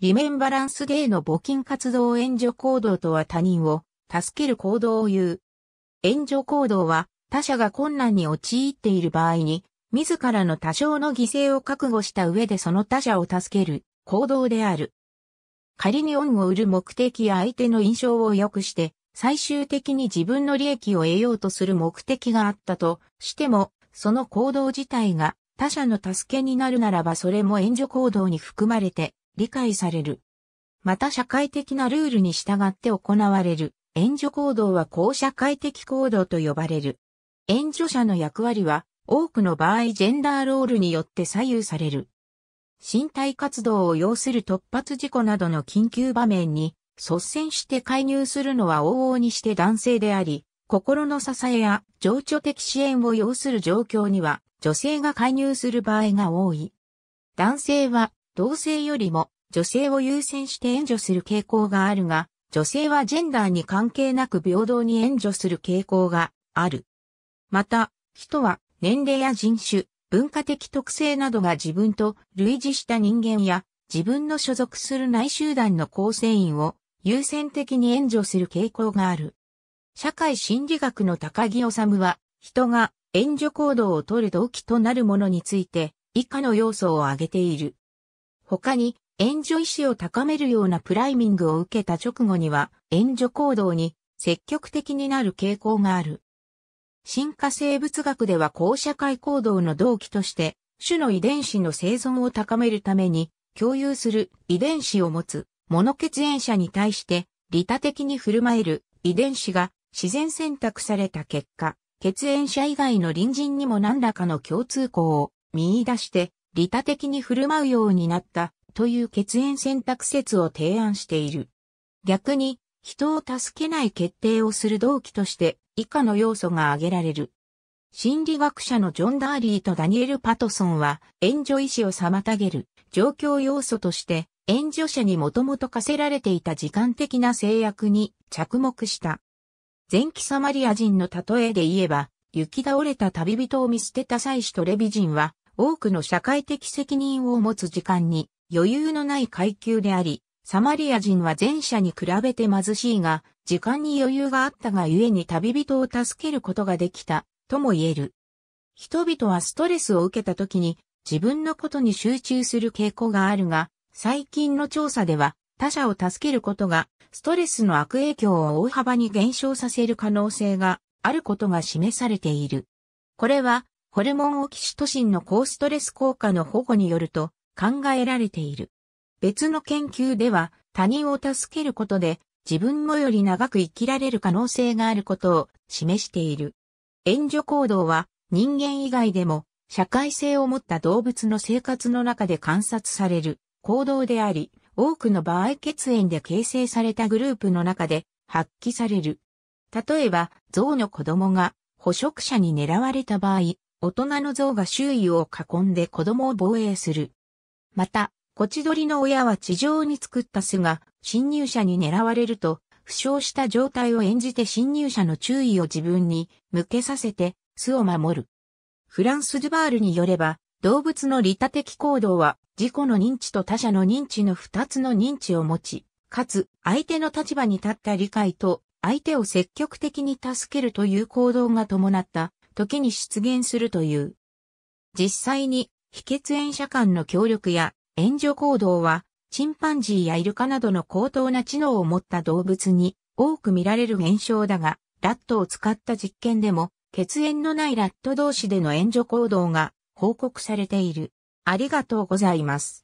リメンバランスデーの募金活動援助行動とは他人を助ける行動を言う。援助行動は他者が困難に陥っている場合に、自らの多少の犠牲を覚悟した上でその他者を助ける行動である。仮に恩を売る目的や相手の印象を良くして、最終的に自分の利益を得ようとする目的があったとしても、その行動自体が他者の助けになるならばそれも援助行動に含まれて理解される。また社会的なルールに従って行われる援助行動は公社会的行動と呼ばれる。援助者の役割は多くの場合ジェンダーロールによって左右される。身体活動を要する突発事故などの緊急場面に率先して介入するのは往々にして男性であり、心の支えや情緒的支援を要する状況には女性が介入する場合が多い。男性は同性よりも女性を優先して援助する傾向があるが、女性はジェンダーに関係なく平等に援助する傾向がある。また、人は年齢や人種、文化的特性などが自分と類似した人間や自分の所属する内集団の構成員を優先的に援助する傾向がある。社会心理学の高木治は、人が援助行動を取る動機となるものについて、以下の要素を挙げている。他に、援助意思を高めるようなプライミングを受けた直後には、援助行動に積極的になる傾向がある。進化生物学では高社会行動の動機として、種の遺伝子の生存を高めるために、共有する遺伝子を持つ、モノ血縁者に対して、利他的に振る舞える遺伝子が自然選択された結果、血縁者以外の隣人にも何らかの共通項を見出して、利他的に振る舞うようになったという血縁選択説を提案している。逆に、人を助けない決定をする動機として以下の要素が挙げられる。心理学者のジョン・ダーリーとダニエル・パトソンは援助意思を妨げる状況要素として援助者にもともと課せられていた時間的な制約に着目した。前期サマリア人の例えで言えば、行き倒れた旅人を見捨てた妻子とレビ人は多くの社会的責任を持つ時間に余裕のない階級であり、サマリア人は前者に比べて貧しいが、時間に余裕があったがゆえに旅人を助けることができた、とも言える。人々はストレスを受けた時に自分のことに集中する傾向があるが、最近の調査では他者を助けることがストレスの悪影響を大幅に減少させる可能性があることが示されている。これはホルモンオキシトシンの高ストレス効果の保護によると考えられている。別の研究では他人を助けることで自分もより長く生きられる可能性があることを示している。援助行動は人間以外でも社会性を持った動物の生活の中で観察される行動であり、多くの場合血縁で形成されたグループの中で発揮される。例えば、象の子供が捕食者に狙われた場合、大人の象が周囲を囲んで子供を防衛する。また、コチドリの親は地上に作った巣が侵入者に狙われると、負傷した状態を演じて侵入者の注意を自分に向けさせて巣を守る。フランス・ドゥバールによれば、動物の利他的行動は自己の認知と他者の認知の二つの認知を持ち、かつ相手の立場に立った理解と相手を積極的に助けるという行動が伴った時に出現するという。実際に、非血縁者間の協力や援助行動は、チンパンジーやイルカなどの高等な知能を持った動物に多く見られる現象だが、ラットを使った実験でも、血縁のないラット同士での援助行動が報告されている。ありがとうございます。